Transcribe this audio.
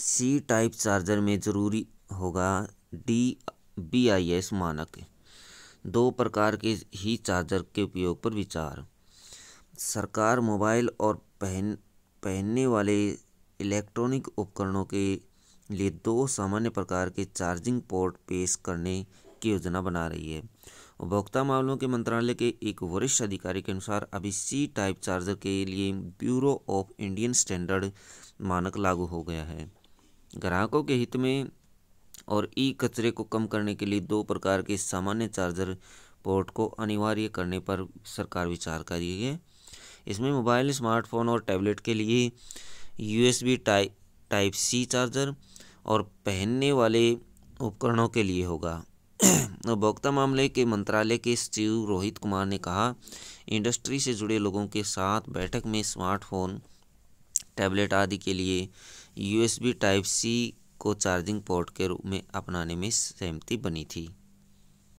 सी type charger में ज़रूरी होगा डी बी आई एस मानक दो प्रकार के ही चार्जर के उपयोग पर विचार सरकार मोबाइल और पहन पहनने वाले इलेक्ट्रॉनिक उपकरणों के लिए दो सामान्य प्रकार के चार्जिंग पोर्ट पेश करने की योजना बना रही है उपभोक्ता मामलों के मंत्रालय के एक वरिष्ठ अधिकारी के अनुसार अभी सी टाइप चार्जर के लिए ब्यूरो ऑफ इंडियन स्टैंडर्ड मानक लागू हो गया है ग्राहकों के हित में और ई कचरे को कम करने के लिए दो प्रकार के सामान्य चार्जर पोर्ट को अनिवार्य करने पर सरकार विचार कर रही है इसमें मोबाइल स्मार्टफोन और टैबलेट के लिए USB type type C charger और पहनने वाले उपकरणों के लिए होगा उपभोक्ता मामले के मंत्रालय के सचिव रोहित कुमार ने कहा इंडस्ट्री से जुड़े लोगों के साथ बैठक में स्मार्टफोन टैबलेट आदि के लिए यूएसबी टाइप सी को चार्जिंग पोर्ट के रूप में अपनाने में सहमति बनी थी